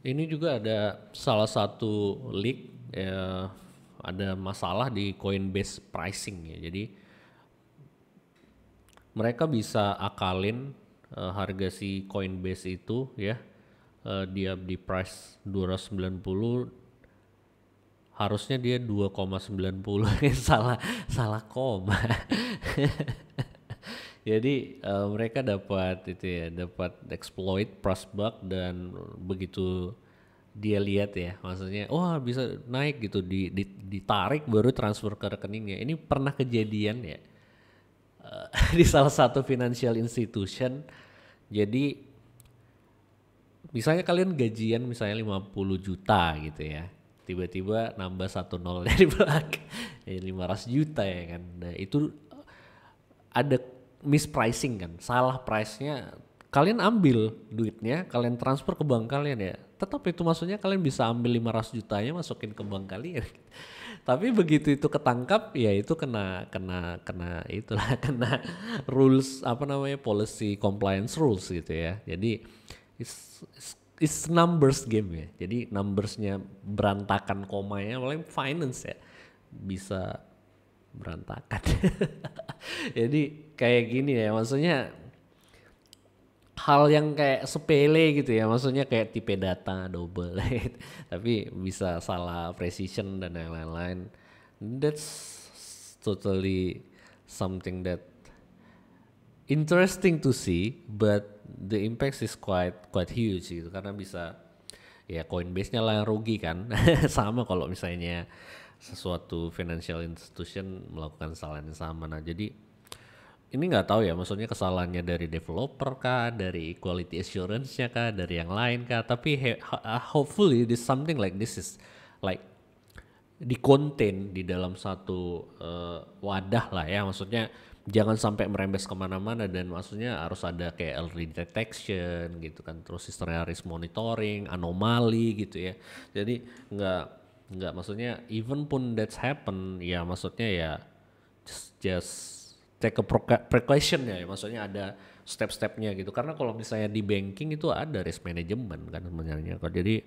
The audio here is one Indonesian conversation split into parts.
Ini juga ada salah satu leak ya, ada masalah di Coinbase pricing ya. Jadi mereka bisa akalin uh, harga si Coinbase itu ya. Uh, dia di price 290 harusnya dia 2,90 salah salah koma Jadi uh, mereka dapat itu ya, dapat exploit prospek dan begitu dia lihat ya, maksudnya wah oh, bisa naik gitu di, di, ditarik baru transfer ke rekeningnya. Ini pernah kejadian ya uh, di salah satu financial institution. Jadi misalnya kalian gajian misalnya 50 juta gitu ya tiba-tiba nambah satu nol dari belakang jadi ratus juta ya kan nah, itu ada mispricing kan, salah price-nya. Kalian ambil duitnya, kalian transfer ke bank kalian ya. Tetap itu maksudnya kalian bisa ambil 500 jutanya masukin ke bank kalian. Tapi begitu itu ketangkap, ya itu kena kena kena itulah kena rules apa namanya policy compliance rules gitu ya. Jadi it's, it's it's numbers game ya. Jadi numbersnya berantakan komanya, paling finance ya bisa berantakan. Jadi kayak gini ya, maksudnya hal yang kayak sepele gitu ya, maksudnya kayak tipe data double, tapi bisa salah precision dan lain-lain. That's totally something that interesting to see, but the impact is quite quite huge gitu karena bisa ya Coinbase-nya lah yang rugi kan. sama kalau misalnya sesuatu financial institution melakukan kesalahan yang sama. Nah, jadi ini nggak tahu ya, maksudnya kesalahannya dari developer kah, dari quality assurance-nya kah, dari yang lain kah, tapi he, hopefully this something like this is like di konten di dalam satu uh, wadah lah ya maksudnya jangan sampai merembes kemana-mana dan maksudnya harus ada kayak early detection gitu kan terus sistemnya risk monitoring anomali gitu ya jadi nggak nggak maksudnya even pun that's happen ya maksudnya ya just, just take a precaution ya maksudnya ada step-stepnya gitu karena kalau misalnya di banking itu ada risk management kan sebenarnya jadi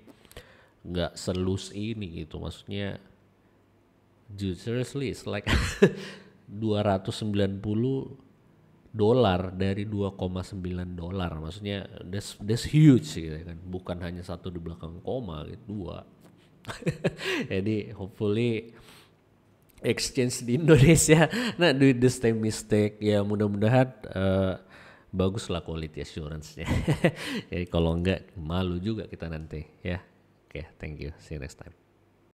nggak selus ini gitu maksudnya dude seriously it's like 290 dolar dari 2,9 dolar maksudnya that's that's huge gitu kan bukan hanya satu di belakang koma gitu dua jadi hopefully exchange di Indonesia nah do the same mistake ya mudah-mudahan uh, eh, bagus lah quality assurance-nya jadi kalau enggak malu juga kita nanti ya oke okay, thank you see you next time